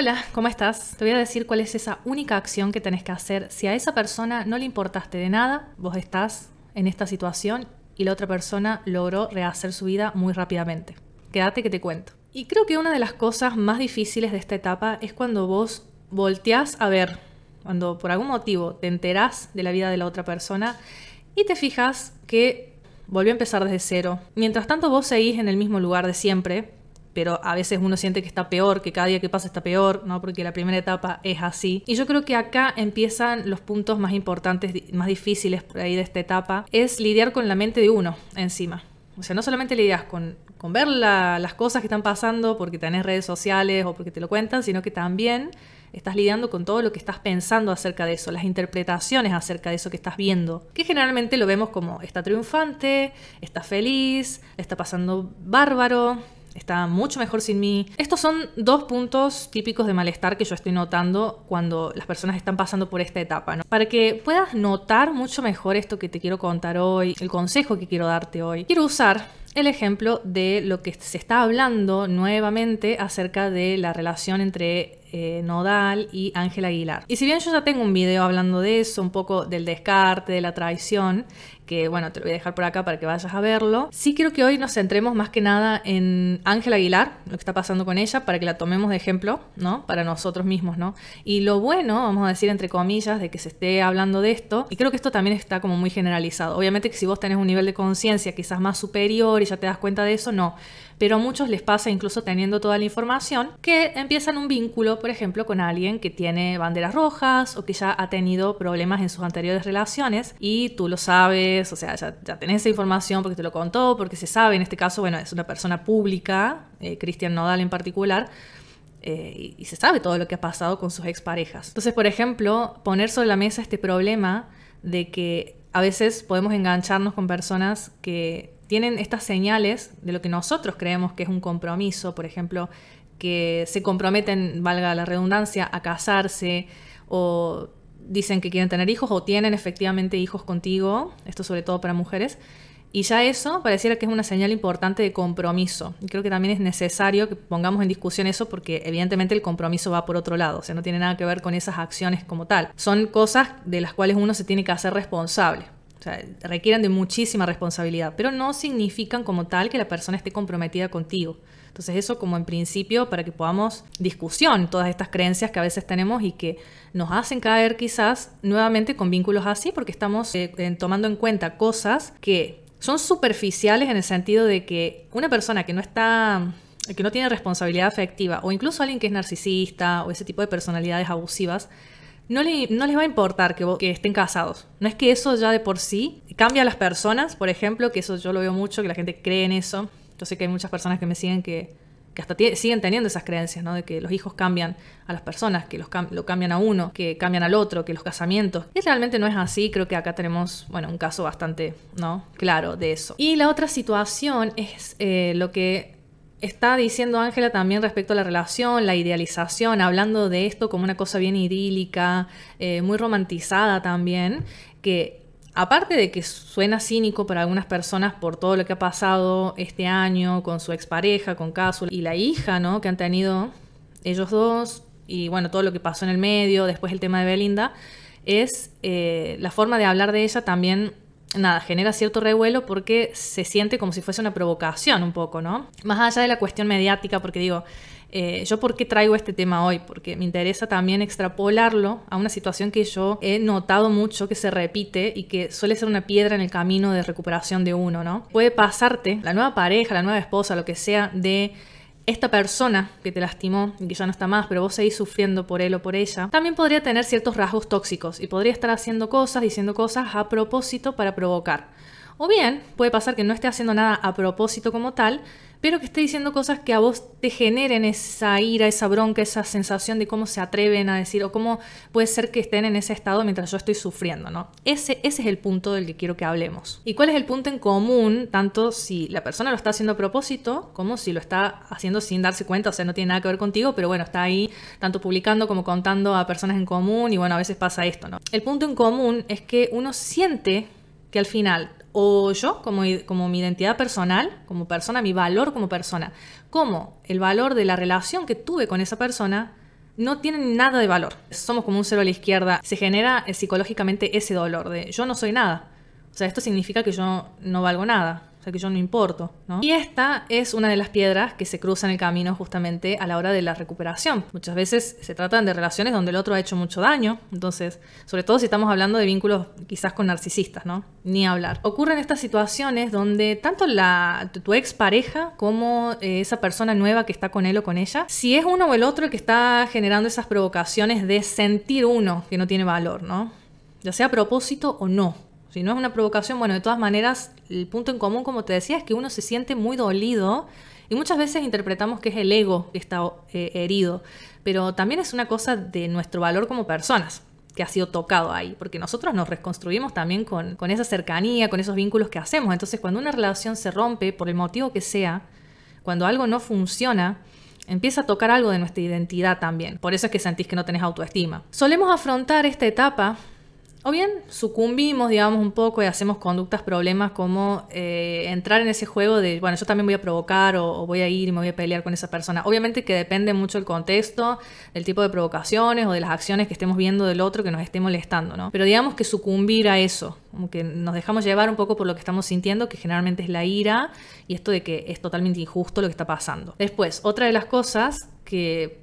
Hola, ¿cómo estás? Te voy a decir cuál es esa única acción que tenés que hacer si a esa persona no le importaste de nada, vos estás en esta situación y la otra persona logró rehacer su vida muy rápidamente. Quédate que te cuento. Y creo que una de las cosas más difíciles de esta etapa es cuando vos volteás a ver, cuando por algún motivo te enterás de la vida de la otra persona y te fijas que volvió a empezar desde cero. Mientras tanto vos seguís en el mismo lugar de siempre, pero a veces uno siente que está peor, que cada día que pasa está peor, ¿no? Porque la primera etapa es así. Y yo creo que acá empiezan los puntos más importantes, más difíciles por ahí de esta etapa, es lidiar con la mente de uno encima. O sea, no solamente lidias con, con ver las cosas que están pasando porque tenés redes sociales o porque te lo cuentan, sino que también estás lidiando con todo lo que estás pensando acerca de eso, las interpretaciones acerca de eso que estás viendo, que generalmente lo vemos como está triunfante, está feliz, está pasando bárbaro, está mucho mejor sin mí. Estos son dos puntos típicos de malestar que yo estoy notando cuando las personas están pasando por esta etapa. ¿no? Para que puedas notar mucho mejor esto que te quiero contar hoy, el consejo que quiero darte hoy, quiero usar el ejemplo de lo que se está hablando nuevamente acerca de la relación entre eh, Nodal y Ángel Aguilar. Y si bien yo ya tengo un video hablando de eso, un poco del descarte, de la traición, que bueno, te lo voy a dejar por acá para que vayas a verlo. Sí creo que hoy nos centremos más que nada en Ángela Aguilar, lo que está pasando con ella, para que la tomemos de ejemplo, ¿no? Para nosotros mismos, ¿no? Y lo bueno, vamos a decir entre comillas, de que se esté hablando de esto, y creo que esto también está como muy generalizado. Obviamente que si vos tenés un nivel de conciencia quizás más superior y ya te das cuenta de eso, no pero a muchos les pasa, incluso teniendo toda la información, que empiezan un vínculo, por ejemplo, con alguien que tiene banderas rojas o que ya ha tenido problemas en sus anteriores relaciones y tú lo sabes, o sea, ya, tenés esa información porque te lo contó, porque se sabe, en este caso, bueno, es una persona pública, eh, Cristian Nodal en particular, eh, y, se sabe todo lo que ha pasado con sus exparejas. Entonces, por ejemplo, poner sobre la mesa este problema de que a veces podemos engancharnos con personas que tienen estas señales de lo que nosotros creemos que es un compromiso, por ejemplo, que se comprometen, valga la redundancia, a casarse o dicen que quieren tener hijos o tienen efectivamente hijos contigo, esto sobre todo para mujeres, y ya eso pareciera que es una señal importante de compromiso. Y creo que también es necesario que pongamos en discusión eso porque evidentemente el compromiso va por otro lado, o sea, no tiene nada que ver con esas acciones como tal. Son cosas de las cuales uno se tiene que hacer responsable o requieren de muchísima responsabilidad, pero no significan como tal que la persona esté comprometida contigo. Entonces eso como en principio para que podamos discusión todas estas creencias que a veces tenemos y que nos hacen caer quizás nuevamente con vínculos así porque estamos eh, tomando en cuenta cosas que son superficiales en el sentido de que una persona que no está que no tiene responsabilidad afectiva o incluso alguien que es narcisista o ese tipo de personalidades abusivas no, les va a importar que, estén casados. No es que eso ya de por sí cambia a las personas, por ejemplo, que eso yo lo veo mucho, que la gente cree en eso. Yo sé que hay muchas personas que me siguen que, que hasta siguen teniendo esas creencias, ¿no? De que los hijos cambian a las personas, que los lo cambian a uno, que cambian al otro, que los casamientos. Y realmente no es así, creo que acá tenemos, bueno, un caso bastante, ¿no? Claro de eso. Y la otra situación es eh, lo que está diciendo Ángela también respecto a la relación, la idealización, hablando de esto como una cosa bien idílica, eh, muy romantizada también, que aparte de que suena cínico para algunas personas por todo lo que ha pasado este año con su expareja, con Cásul y la hija, ¿no? Que han tenido ellos dos y bueno, todo lo que pasó en el medio, después el tema de Belinda, es eh, la forma de hablar de ella también nada, genera cierto revuelo porque se siente como si fuese una provocación un poco, ¿no? Más allá de la cuestión mediática, porque digo, eh, yo por qué traigo este tema hoy, porque me interesa también extrapolarlo a una situación que yo he notado mucho que se repite y que suele ser una piedra en el camino de recuperación de uno, ¿no? Puede pasarte la nueva pareja, la nueva esposa, lo que sea, de esta persona que te lastimó y que ya no está más, pero vos seguís sufriendo por él o por ella, también podría tener ciertos rasgos tóxicos y podría estar haciendo cosas, diciendo cosas a propósito para provocar. O bien puede pasar que no esté haciendo nada a propósito como tal, pero que esté diciendo cosas que a vos te generen esa ira, esa bronca, esa sensación de cómo se atreven a decir o cómo puede ser que estén en ese estado mientras yo estoy sufriendo, ¿no? Ese, es el punto del que quiero que hablemos. ¿Y cuál es el punto en común, tanto si la persona lo está haciendo a propósito como si lo está haciendo sin darse cuenta, o sea, no tiene nada que ver contigo, pero bueno, está ahí tanto publicando como contando a personas en común y bueno, a veces pasa esto, ¿no? El punto en común es que uno siente que al final o yo como, mi identidad personal, como persona, mi valor como persona, como el valor de la relación que tuve con esa persona, no tiene nada de valor. Somos como un cero a la izquierda. Se genera eh, psicológicamente ese dolor de yo no soy nada. O sea, esto significa que yo no valgo nada o sea que yo no importo, ¿no? Y esta es una de las piedras que se cruzan el camino justamente a la hora de la recuperación. Muchas veces se tratan de relaciones donde el otro ha hecho mucho daño, entonces, sobre todo si estamos hablando de vínculos quizás con narcisistas, ¿no? Ni hablar. Ocurren estas situaciones donde tanto la, tu expareja como eh, esa persona nueva que está con él o con ella, si es uno o el otro el que está generando esas provocaciones de sentir uno que no tiene valor, ¿no? Ya sea a propósito o no. Si no es una provocación, bueno, de todas maneras, el punto en común, como te decía, es que uno se siente muy dolido y muchas veces interpretamos que es el ego que está eh, herido, pero también es una cosa de nuestro valor como personas que ha sido tocado ahí, porque nosotros nos reconstruimos también con, con esa cercanía, con esos vínculos que hacemos. Entonces, cuando una relación se rompe, por el motivo que sea, cuando algo no funciona, empieza a tocar algo de nuestra identidad también. Por eso es que sentís que no tenés autoestima. Solemos afrontar esta etapa o bien sucumbimos, digamos, un poco y hacemos conductas, problemas como eh, entrar en ese juego de, bueno, yo también voy a provocar o, voy a ir y me voy a pelear con esa persona. Obviamente que depende mucho el contexto, del tipo de provocaciones o de las acciones que estemos viendo del otro que nos esté molestando, ¿no? Pero digamos que sucumbir a eso, como que nos dejamos llevar un poco por lo que estamos sintiendo, que generalmente es la ira y esto de que es totalmente injusto lo que está pasando. Después, otra de las cosas que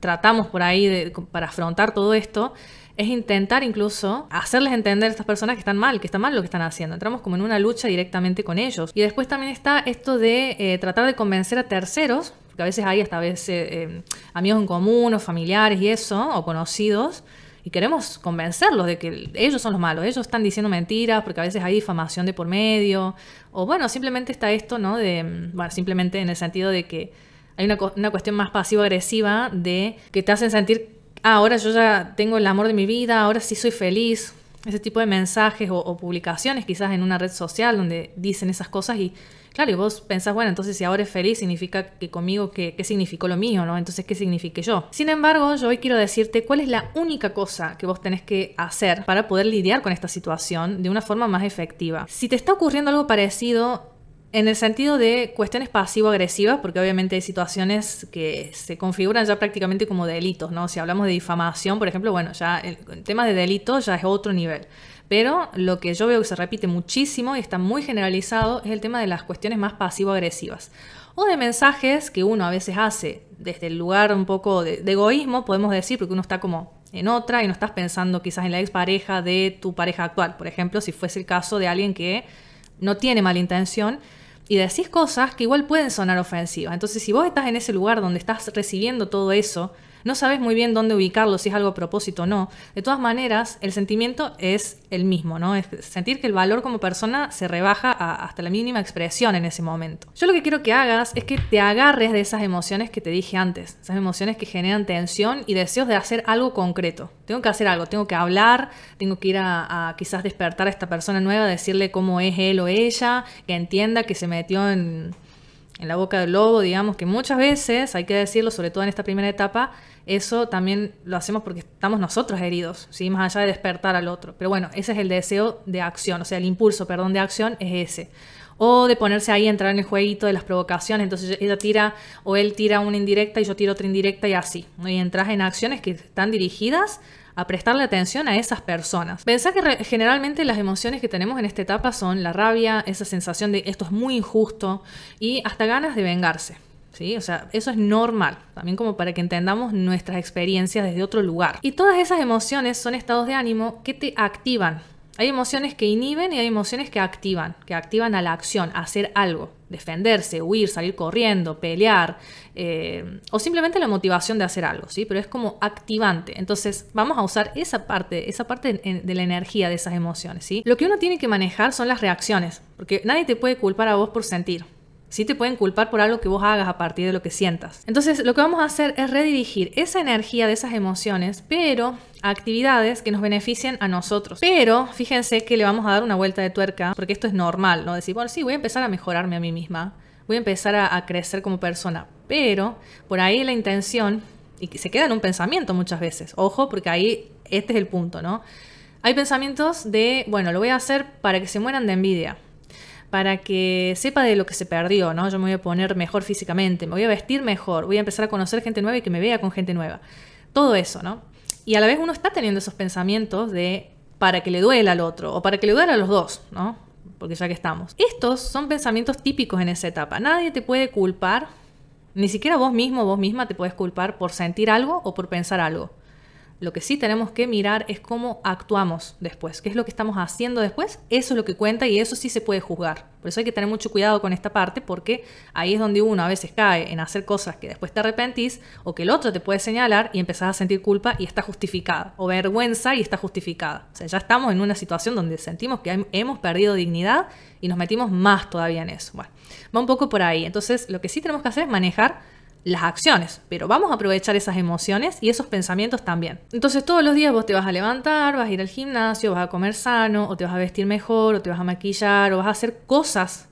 tratamos por ahí para afrontar todo esto es intentar incluso hacerles entender a estas personas que están mal, que está mal lo que están haciendo. Entramos como en una lucha directamente con ellos. Y después también está esto de eh, tratar de convencer a terceros, porque a veces hay hasta veces eh, em, amigos en común o familiares y eso, o conocidos, y queremos convencerlos de que ellos son los malos, ellos están diciendo mentiras, porque a veces hay difamación de por medio, o bueno, simplemente está esto, ¿no? De, em, bueno, simplemente en el sentido de que hay una, una cuestión más pasivo-agresiva de que te hacen sentir Ah, ahora yo ya tengo el amor de mi vida, ahora sí soy feliz. Ese tipo de mensajes o, publicaciones quizás en una red social donde dicen esas cosas y claro, y vos pensás, bueno, entonces si ahora es feliz significa que conmigo, ¿qué, significó lo mío, no? Entonces, ¿qué signifique yo? Sin embargo, yo hoy quiero decirte cuál es la única cosa que vos tenés que hacer para poder lidiar con esta situación de una forma más efectiva. Si te está ocurriendo algo parecido, en el sentido de cuestiones pasivo-agresivas, porque obviamente hay situaciones que se configuran ya prácticamente como delitos, ¿no? Si hablamos de difamación, por ejemplo, bueno, ya el, tema de delitos ya es otro nivel. Pero lo que yo veo que se repite muchísimo y está muy generalizado es el tema de las cuestiones más pasivo-agresivas. O de mensajes que uno a veces hace desde el lugar un poco de, egoísmo, podemos decir, porque uno está como en otra y no estás pensando quizás en la expareja de tu pareja actual, por ejemplo, si fuese el caso de alguien que no tiene mala intención, y decís cosas que igual pueden sonar ofensivas. Entonces, si vos estás en ese lugar donde estás recibiendo todo eso, no sabes muy bien dónde ubicarlo, si es algo a propósito o no. De todas maneras, el sentimiento es el mismo, ¿no? Es sentir que el valor como persona se rebaja hasta la mínima expresión en ese momento. Yo lo que quiero que hagas es que te agarres de esas emociones que te dije antes, esas emociones que generan tensión y deseos de hacer algo concreto. Tengo que hacer algo, tengo que hablar, tengo que ir a quizás despertar a esta persona nueva, decirle cómo es él o ella, que entienda que se metió en en la boca del lobo, digamos, que muchas veces, hay que decirlo, sobre todo en esta primera etapa, eso también lo hacemos porque estamos nosotros heridos, ¿sí? más allá de despertar al otro. Pero bueno, ese es el deseo de acción, o sea, el impulso, perdón, de acción es ese. O de ponerse ahí entrar en el jueguito de las provocaciones, entonces ella tira o él tira una indirecta y yo tiro otra indirecta y así. Y entras en acciones que están dirigidas a prestarle atención a esas personas. Pensá que generalmente las emociones que tenemos en esta etapa son la rabia, esa sensación de esto es muy injusto y hasta ganas de vengarse. ¿Sí? O sea, eso es normal, también como para que entendamos nuestras experiencias desde otro lugar. Y todas esas emociones son estados de ánimo que te activan hay emociones que inhiben y hay emociones que activan, que activan a la acción, a hacer algo, defenderse, huir, salir corriendo, pelear, eh, o simplemente la motivación de hacer algo, ¿sí? Pero es como activante. Entonces vamos a usar esa parte, esa parte de la energía de esas emociones, ¿sí? Lo que uno tiene que manejar son las reacciones, porque nadie te puede culpar a vos por sentir si te pueden culpar por algo que vos hagas a partir de lo que sientas. Entonces, lo que vamos a hacer es redirigir esa energía de esas emociones, pero a actividades que nos beneficien a nosotros. Pero fíjense que le vamos a dar una vuelta de tuerca, porque esto es normal, ¿no? Decir, bueno, sí, voy a empezar a mejorarme a mí misma, voy a empezar a, a crecer como persona, pero por ahí la intención, y que se queda en un pensamiento muchas veces, ojo, porque ahí este es el punto, ¿no? Hay pensamientos de, bueno, lo voy a hacer para que se mueran de envidia para que sepa de lo que se perdió, ¿no? Yo me voy a poner mejor físicamente, me voy a vestir mejor, voy a empezar a conocer gente nueva y que me vea con gente nueva. Todo eso, ¿no? Y a la vez uno está teniendo esos pensamientos de para que le duela al otro o para que le duela a los dos, ¿no? Porque ya que estamos. Estos son pensamientos típicos en esa etapa. Nadie te puede culpar, ni siquiera vos mismo, vos misma te puedes culpar por sentir algo o por pensar algo. Lo que sí tenemos que mirar es cómo actuamos después, qué es lo que estamos haciendo después, eso es lo que cuenta y eso sí se puede juzgar. Por eso hay que tener mucho cuidado con esta parte porque ahí es donde uno a veces cae en hacer cosas que después te arrepentís o que el otro te puede señalar y empezás a sentir culpa y está justificada, o vergüenza y está justificada. O sea, ya estamos en una situación donde sentimos que hemos perdido dignidad y nos metimos más todavía en eso. Bueno, va un poco por ahí. Entonces, lo que sí tenemos que hacer es manejar las acciones, pero vamos a aprovechar esas emociones y esos pensamientos también. Entonces todos los días vos te vas a levantar, vas a ir al gimnasio, vas a comer sano, o te vas a vestir mejor, o te vas a maquillar, o vas a hacer cosas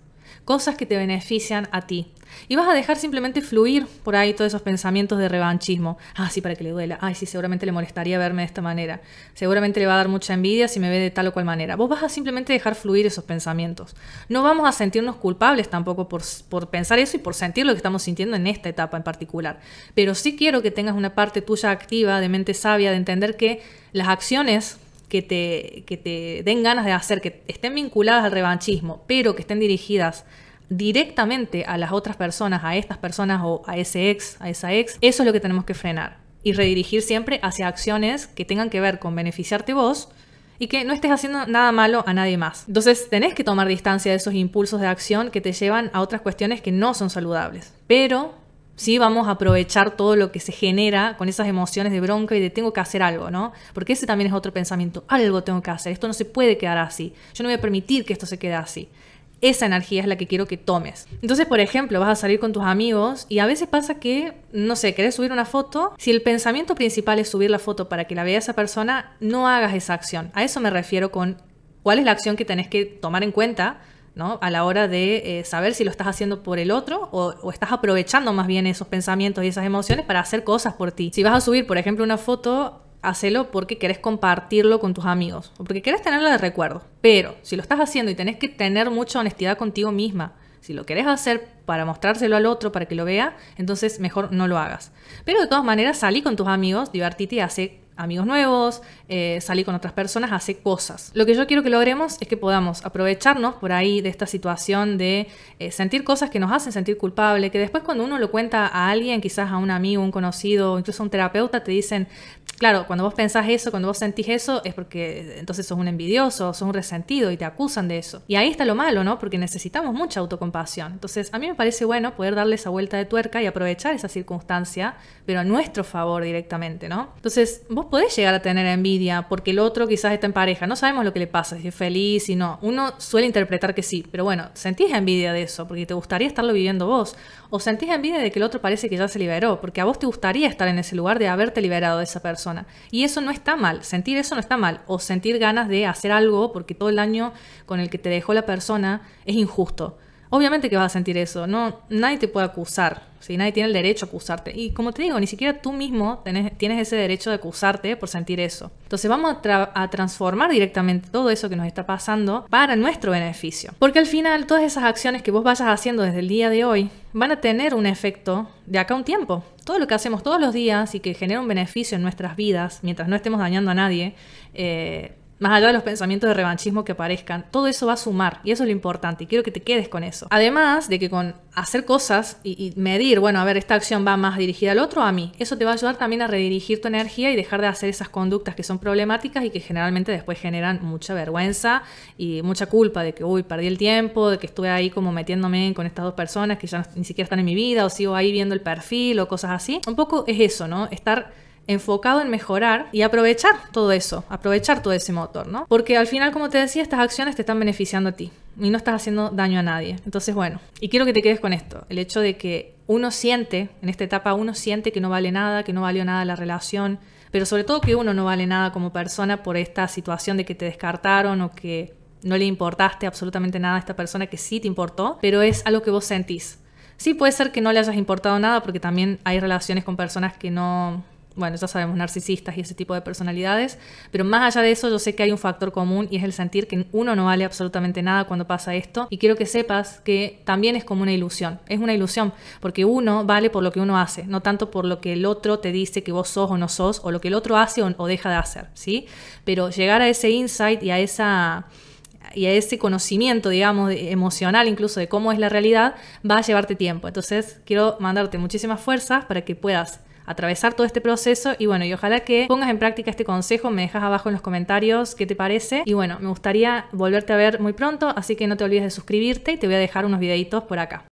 cosas que te benefician a ti. Y vas a dejar simplemente fluir por ahí todos esos pensamientos de revanchismo. Ah, sí, para que le duela. Ay, sí, seguramente le molestaría verme de esta manera. Seguramente le va a dar mucha envidia si me ve de tal o cual manera. Vos vas a simplemente dejar fluir esos pensamientos. No vamos a sentirnos culpables tampoco por, por pensar eso y por sentir lo que estamos sintiendo en esta etapa en particular. Pero sí quiero que tengas una parte tuya activa, de mente sabia, de entender que las acciones que te, te den ganas de hacer, que estén vinculadas al revanchismo, pero que estén dirigidas directamente a las otras personas, a estas personas o a ese ex, a esa ex, eso es lo que tenemos que frenar y redirigir siempre hacia acciones que tengan que ver con beneficiarte vos y que no estés haciendo nada malo a nadie más. Entonces tenés que tomar distancia de esos impulsos de acción que te llevan a otras cuestiones que no son saludables, pero ¿sí? Vamos a aprovechar todo lo que se genera con esas emociones de bronca y de tengo que hacer algo, ¿no? Porque ese también es otro pensamiento, algo tengo que hacer, esto no se puede quedar así, yo no voy a permitir que esto se quede así. Esa energía es la que quiero que tomes. Entonces, por ejemplo, vas a salir con tus amigos y a veces pasa que, no sé, querés subir una foto. Si el pensamiento principal es subir la foto para que la vea esa persona, no hagas esa acción. A eso me refiero con cuál es la acción que tenés que tomar en cuenta ¿no? A la hora de eh, saber si lo estás haciendo por el otro o, estás aprovechando más bien esos pensamientos y esas emociones para hacer cosas por ti. Si vas a subir, por ejemplo, una foto, hacelo porque querés compartirlo con tus amigos o porque querés tenerlo de recuerdo. Pero si lo estás haciendo y tenés que tener mucha honestidad contigo misma, si lo querés hacer para mostrárselo al otro, para que lo vea, entonces mejor no lo hagas. Pero de todas maneras, salí con tus amigos, divertite y hace amigos nuevos, eh, salir con otras personas, hacer cosas. Lo que yo quiero que logremos es que podamos aprovecharnos por ahí de esta situación de eh, sentir cosas que nos hacen sentir culpable, que después cuando uno lo cuenta a alguien, quizás a un amigo, un conocido, incluso a un terapeuta, te dicen, claro, cuando vos pensás eso, cuando vos sentís eso, es porque eh, entonces sos un envidioso, sos un resentido y te acusan de eso. Y ahí está lo malo, ¿no? Porque necesitamos mucha autocompasión. Entonces, a mí me parece bueno poder darle esa vuelta de tuerca y aprovechar esa circunstancia, pero a nuestro favor directamente, ¿no? Entonces, vos podés llegar a tener envidia porque el otro quizás está en pareja, no sabemos lo que le pasa, si es feliz, y no. Uno suele interpretar que sí, pero bueno, sentís envidia de eso porque te gustaría estarlo viviendo vos. O sentís envidia de que el otro parece que ya se liberó porque a vos te gustaría estar en ese lugar de haberte liberado de esa persona. Y eso no está mal, sentir eso no está mal. O sentir ganas de hacer algo porque todo el año con el que te dejó la persona es injusto. Obviamente que vas a sentir eso, no, nadie te puede acusar, Si nadie tiene el derecho a acusarte. Y como te digo, ni siquiera tú mismo tienes ese derecho de acusarte por sentir eso. Entonces vamos a, transformar directamente todo eso que nos está pasando para nuestro beneficio. Porque al final todas esas acciones que vos vayas haciendo desde el día de hoy van a tener un efecto de acá a un tiempo. Todo lo que hacemos todos los días y que genera un beneficio en nuestras vidas, mientras no estemos dañando a nadie, eh, más allá de los pensamientos de revanchismo que aparezcan, todo eso va a sumar y eso es lo importante y quiero que te quedes con eso. Además de que con hacer cosas y, medir, bueno, a ver, esta acción va más dirigida al otro o a mí, eso te va a ayudar también a redirigir tu energía y dejar de hacer esas conductas que son problemáticas y que generalmente después generan mucha vergüenza y mucha culpa de que, uy, perdí el tiempo, de que estuve ahí como metiéndome con estas dos personas que ya ni siquiera están en mi vida o sigo ahí viendo el perfil o cosas así. Un poco es eso, ¿no? Estar enfocado en mejorar y aprovechar todo eso, aprovechar todo ese motor, ¿no? Porque al final, como te decía, estas acciones te están beneficiando a ti y no estás haciendo daño a nadie. Entonces, bueno, y quiero que te quedes con esto, el hecho de que uno siente, en esta etapa uno siente que no vale nada, que no valió nada la relación, pero sobre todo que uno no vale nada como persona por esta situación de que te descartaron o que no le importaste absolutamente nada a esta persona que sí te importó, pero es algo que vos sentís. Sí, puede ser que no le hayas importado nada porque también hay relaciones con personas que no bueno, ya sabemos, narcisistas y ese tipo de personalidades, pero más allá de eso yo sé que hay un factor común y es el sentir que uno no vale absolutamente nada cuando pasa esto y quiero que sepas que también es como una ilusión, es una ilusión, porque uno vale por lo que uno hace, no tanto por lo que el otro te dice que vos sos o no sos, o lo que el otro hace o, deja de hacer, ¿sí? Pero llegar a ese insight y a esa y a ese conocimiento, digamos, emocional incluso de cómo es la realidad, va a llevarte tiempo. Entonces, quiero mandarte muchísimas fuerzas para que puedas atravesar todo este proceso y bueno, y ojalá que pongas en práctica este consejo, me dejas abajo en los comentarios qué te parece y bueno, me gustaría volverte a ver muy pronto, así que no te olvides de suscribirte y te voy a dejar unos videitos por acá.